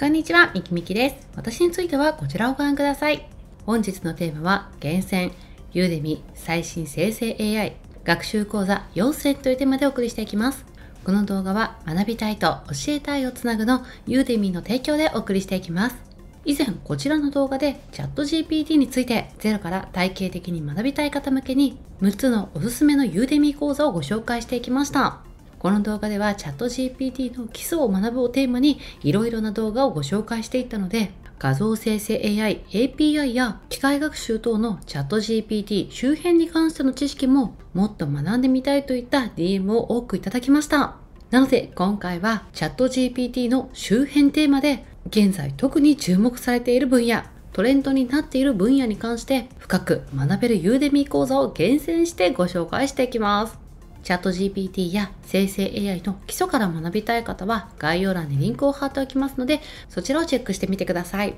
こんにちは、みきみきです。私についてはこちらをご覧ください。本日のテーマは、厳選、ユーデミ最新生成 AI 学習講座要選というテーマでお送りしていきます。この動画は、学びたいと教えたいをつなぐのユーデミの提供でお送りしていきます。以前こちらの動画でチャット GPT についてゼロから体系的に学びたい方向けに6つのおすすめのユーデミ講座をご紹介していきました。この動画ではチャット GPT の基礎を学ぶをテーマにいろいろな動画をご紹介していったので画像生成 AI、API や機械学習等のチャット GPT 周辺に関しての知識ももっと学んでみたいといった DM を多くいただきました。なので今回はチャット GPT の周辺テーマで現在特に注目されている分野、トレンドになっている分野に関して深く学べるユーデミー講座を厳選してご紹介していきます。チャット GPT や生成 AI の基礎から学びたい方は概要欄にリンクを貼っておきますので、そちらをチェックしてみてください。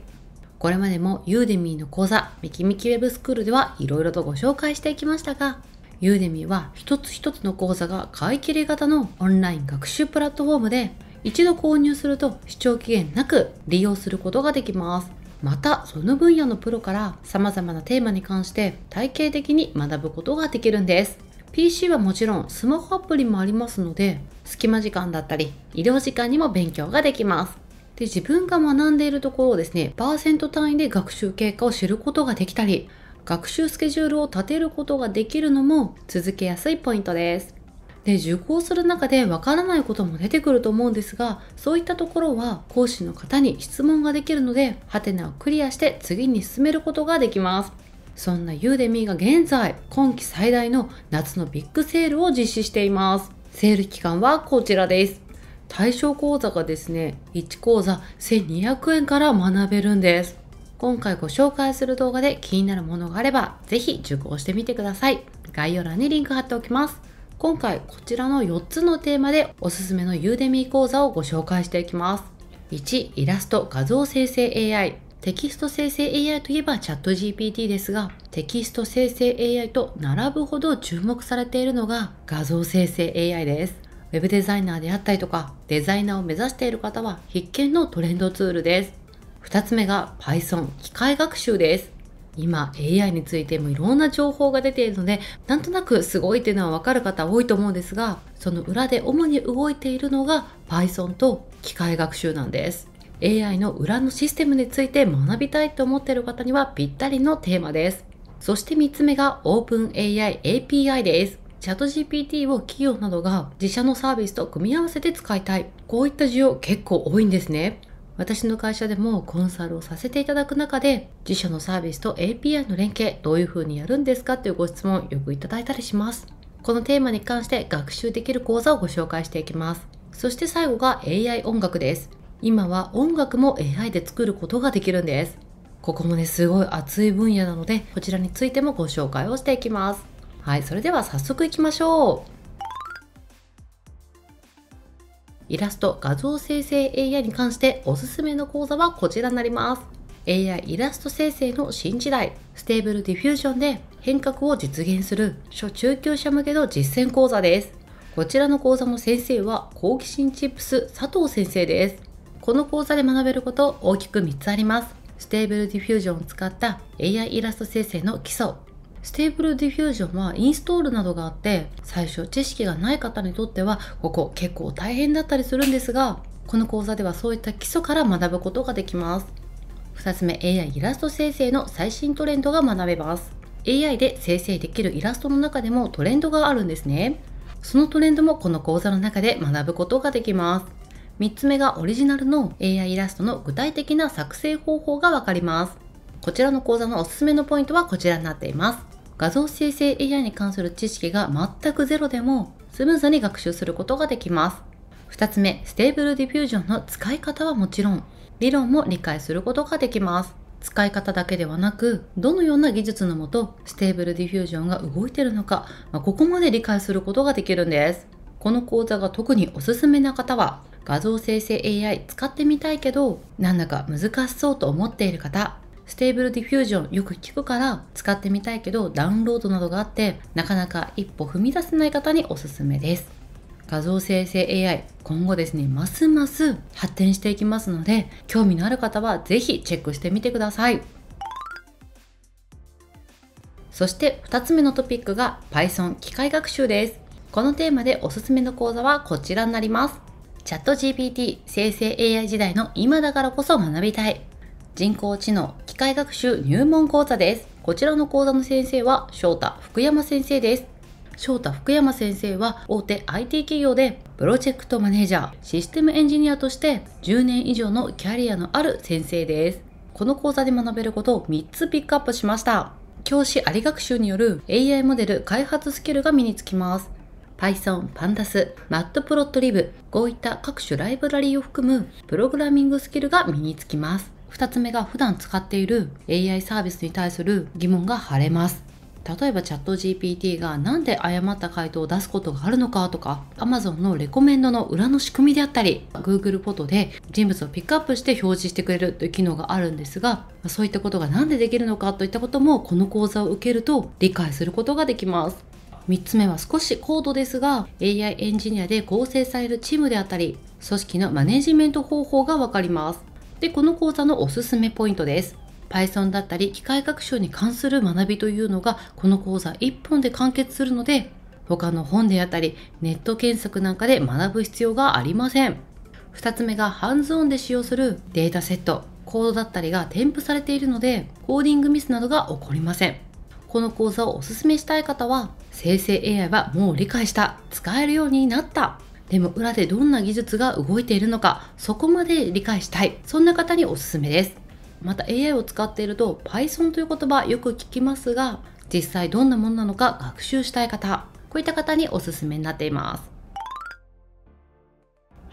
これまでもユーデミーの講座、ミキミキウェブスクールではいろいろとご紹介していきましたが、ユーデミーは一つ一つの講座が買い切り型のオンライン学習プラットフォームで、一度購入すると視聴期限なく利用することができます。またその分野のプロから様々なテーマに関して体系的に学ぶことができるんです PC はもちろんスマホアプリもありますので隙間時間だったり医療時間にも勉強ができますで自分が学んでいるところをですねパーセント単位で学習経過を知ることができたり学習スケジュールを立てることができるのも続けやすいポイントですで受講する中でわからないことも出てくると思うんですがそういったところは講師の方に質問ができるのでハテナをクリアして次に進めることができますそんなユーデミーが現在、今季最大の夏のビッグセールを実施しています。セール期間はこちらです。対象講座がですね、1講座1200円から学べるんです。今回ご紹介する動画で気になるものがあれば、ぜひ受講してみてください。概要欄にリンク貼っておきます。今回こちらの4つのテーマでおすすめのユーデミー講座をご紹介していきます。1、イラスト画像生成 AI。テキスト生成 AI といえばチャット GPT ですが、テキスト生成 AI と並ぶほど注目されているのが画像生成 AI です。ウェブデザイナーであったりとか、デザイナーを目指している方は必見のトレンドツールです。2つ目が Python 機械学習です。今 AI についてもいろんな情報が出ているのでなんとなくすごいっていうのはわかる方多いと思うんですがその裏で主に動いているのが Python と機械学習なんです AI の裏のシステムについて学びたいと思っている方にはぴったりのテーマです。そして3つ目が OpenAI API です。チャット GPT を企業などが自社のサービスと組み合わせて使いたい。こういった需要結構多いんですね。私の会社でもコンサルをさせていただく中で自社のサービスと API の連携どういう風にやるんですかというご質問よくいただいたりします。このテーマに関して学習できる講座をご紹介していきます。そして最後が AI 音楽です。今は音楽も AI で作ることができるんですここもねすごい熱い分野なのでこちらについてもご紹介をしていきますはいそれでは早速いきましょうイラスト画像生成 AI に関しておすすめの講座はこちらになります AI イラスト生成の新時代ステーブルディフュージョンで変革を実現する初中級者向けの実践講座ですこちらの講座の先生は好奇心チップス佐藤先生ですこの講座で学べること大きく3つあります。ステーブルディフュージョンを使った AI イラスト生成の基礎。ステーブルディフュージョンはインストールなどがあって最初知識がない方にとってはここ結構大変だったりするんですがこの講座ではそういった基礎から学ぶことができます2つ目 AI イラスト生成の最新トレンドが学べます AI で生成できるイラストの中でもトレンドがあるんですねそのトレンドもこの講座の中で学ぶことができます3つ目がオリジナルの AI イラストの具体的な作成方法がわかります。こちらの講座のおすすめのポイントはこちらになっています。画像生成 AI に関する知識が全くゼロでもスムーズに学習することができます。2つ目、ステーブルディフュージョンの使い方はもちろん、理論も理解することができます。使い方だけではなく、どのような技術のもと、ステーブルディフュージョンが動いているのか、まここまで理解することができるんです。この講座が特におすすめな方は、画像生成 AI 使ってみたいけど、なんだか難しそうと思っている方、ステーブルディフュージョンよく聞くから使ってみたいけどダウンロードなどがあってなかなか一歩踏み出せない方におすすめです画像生成 AI 今後ですねますます発展していきますので興味のある方はぜひチェックしてみてくださいそして2つ目のトピックが Python 機械学習ですこのテーマでおすすめの講座はこちらになりますチャット GPT 生成 AI 時代の今だからこそ学びたい人工知能機械学習入門講座ですこちらの講座の先生は翔太福山先生です翔太福山先生は大手 IT 企業でプロジェクトマネージャーシステムエンジニアとして10年以上のキャリアのある先生ですこの講座で学べることを3つピックアップしました教師あり学習による AI モデル開発スキルが身につきます Python、Pandas、Matplotlib、こういった各種ライブラリを含むプログラミングスキルが身につきます。2つ目が普段使っている AI サービスに対する疑問が晴れます。例えばチャット GPT が何で誤った回答を出すことがあるのかとか Amazon のレコメンドの裏の仕組みであったり Google フォトで人物をピックアップして表示してくれるという機能があるんですがそういったことが何でできるのかといったこともこの講座を受けると理解することができます3つ目は少し高度ですが AI エンジニアで構成されるチームであったり組織のマネジメント方法がわかりますでこの講座のおすすめポイントです Python だったり機械学習に関する学びというのがこの講座1本で完結するので他の本であったりネット検索なんかで学ぶ必要がありません2つ目がハンズオンで使用するデータセットコードだったりが添付されているのでコーディングミスなどが起こりませんこの講座をおすすめしたい方は生成 AI はもう理解した。使えるようになった。でも裏でどんな技術が動いているのか、そこまで理解したい。そんな方におすすめです。また AI を使っていると Python という言葉よく聞きますが、実際どんなものなのか学習したい方、こういった方におすすめになっています。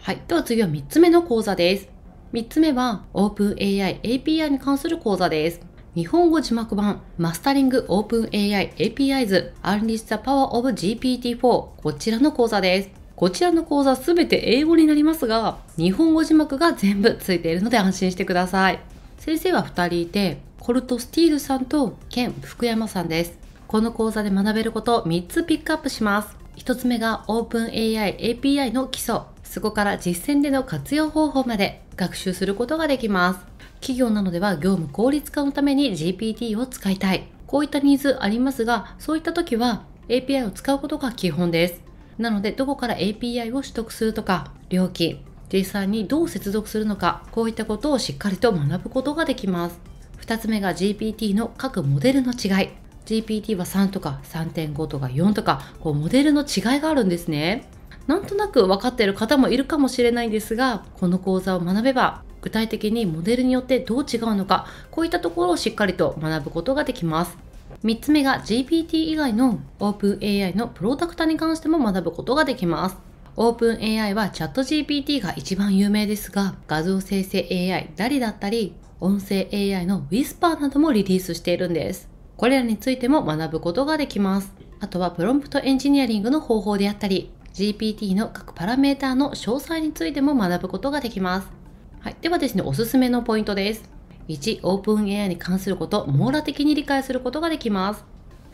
はい。では次は3つ目の講座です。3つ目は OpenAI API に関する講座です。日本語字幕版マスタリング OpenAI APIs Unleash the Power of GPT-4 こちらの講座です。こちらの講座すべて英語になりますが、日本語字幕が全部ついているので安心してください。先生は2人いて、コルト・スティールさんとケン・福山さんです。この講座で学べること3つピックアップします。1つ目が OpenAI API の基礎。そこから実践での活用方法まで学習することができます。企業などでは業務効率化のために GPT を使いたい。こういったニーズありますが、そういった時は API を使うことが基本です。なので、どこから API を取得するとか、料金、実際にどう接続するのか、こういったことをしっかりと学ぶことができます。2つ目が GPT の各モデルの違い。GPT は3とか3.5とか4とか、こうモデルの違いがあるんですね。なんとなく分かっている方もいるかもしれないんですが、この講座を学べば具体的にモデルによってどう違うのかこういったところをしっかりと学ぶことができます3つ目が GPT 以外の OpenAI のプロダクタに関しても学ぶことができますオープン AI は ChatGPT が一番有名ですが、画像生成 AI、ダリだったり、音声 AI の Whisper などもリリースしているんです。これらについても学ぶことができます。あとはプロンプトエンジニアリングの方法であったり、GPT の各パラメータの詳細についても学ぶことができます。はい、ではですね、おすすめのポイントです。1、オープン AI に関すること、網羅的に理解することができます。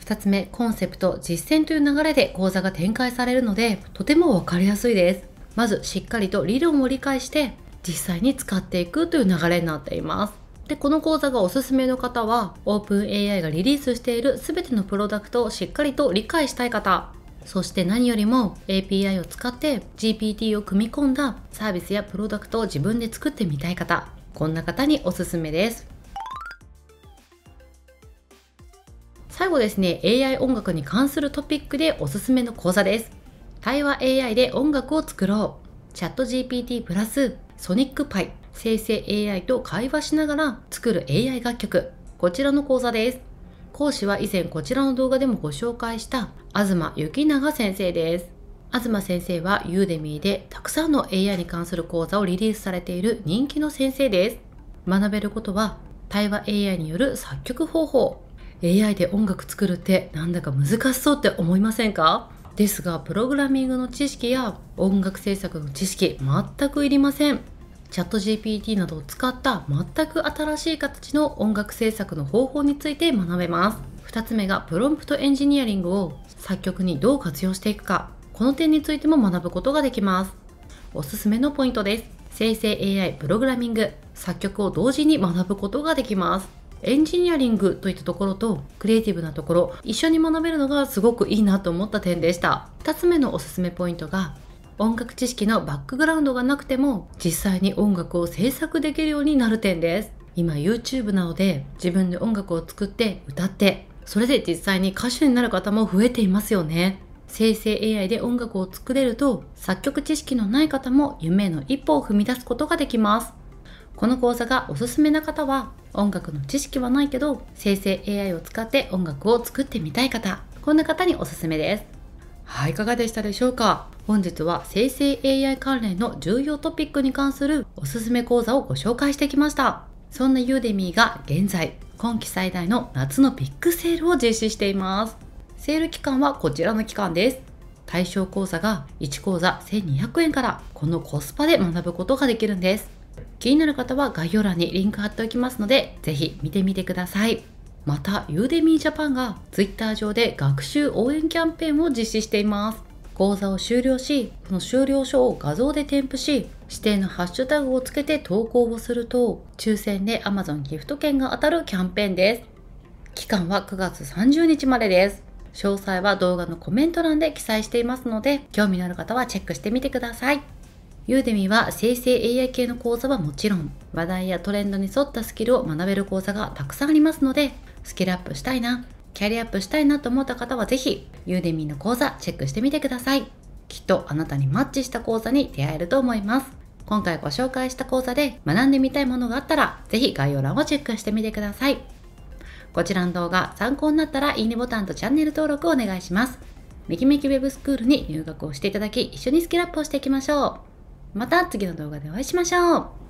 2つ目、コンセプト、実践という流れで講座が展開されるので、とても分かりやすいです。まず、しっかりと理論を理解して、実際に使っていくという流れになっています。で、この講座がおすすめの方は、OpenAI がリリースしている全てのプロダクトをしっかりと理解したい方、そして何よりも API を使って GPT を組み込んだサービスやプロダクトを自分で作ってみたい方、こんな方におすすめです。最後ですね、AI 音楽に関するトピックでおすすめの講座です。対話 AI で音楽を作ろう。チャット GPT プラスソニックパイ生成 AI と会話しながら作る AI 楽曲。こちらの講座です。講師は以前こちらの動画でもご紹介した東幸永先生です。東先生はユーデミーでたくさんの AI に関する講座をリリースされている人気の先生です。学べることは対話 AI による作曲方法。AI で音楽作るってなんだか難しそうって思いませんかですが、プログラミングの知識や音楽制作の知識全くいりません。チャット GPT などを使った全く新しい形の音楽制作の方法について学べます2つ目がプロンプトエンジニアリングを作曲にどう活用していくかこの点についても学ぶことができますおすすめのポイントです生成 AI プログラミング作曲を同時に学ぶことができますエンジニアリングといったところとクリエイティブなところ一緒に学べるのがすごくいいなと思った点でした2つ目のおすすめポイントが音楽知識のバックグラウンドがなくても実際に音楽を制作できるようになる点です今 YouTube などで自分で音楽を作って歌ってそれで実際に歌手になる方も増えていますよね生成 AI で音楽を作れると作曲知識のない方も夢の一歩を踏み出すことができますこの講座がおすすめな方は音楽の知識はないけど生成 AI を使って音楽を作ってみたい方こんな方におすすめですはいいかがでしたでしょうか本日は生成 AI 関連の重要トピックに関するおすすめ講座をご紹介してきました。そんなユーデミーが現在、今季最大の夏のビッグセールを実施しています。セール期間はこちらの期間です。対象講座が1講座1200円からこのコスパで学ぶことができるんです。気になる方は概要欄にリンク貼っておきますので、ぜひ見てみてください。また、ユーデミージャパンが Twitter 上で学習応援キャンペーンを実施しています。講座を終了し、この終了書を画像で添付し、指定のハッシュタグをつけて投稿をすると、抽選で Amazon ギフト券が当たるキャンペーンです。期間は9月30日までです。詳細は動画のコメント欄で記載していますので、興味のある方はチェックしてみてください。ユーデミは生成 AI 系の講座はもちろん、話題やトレンドに沿ったスキルを学べる講座がたくさんありますので、スキルアップしたいな、キャリアアップしたいなと思った方はぜひ、ユーデミーの講座チェックしてみてください。きっとあなたにマッチした講座に出会えると思います。今回ご紹介した講座で学んでみたいものがあったら、ぜひ概要欄をチェックしてみてください。こちらの動画参考になったらいいねボタンとチャンネル登録をお願いします。メキメキウェブスクールに入学をしていただき、一緒にスキルアップをしていきましょう。また次の動画でお会いしましょう。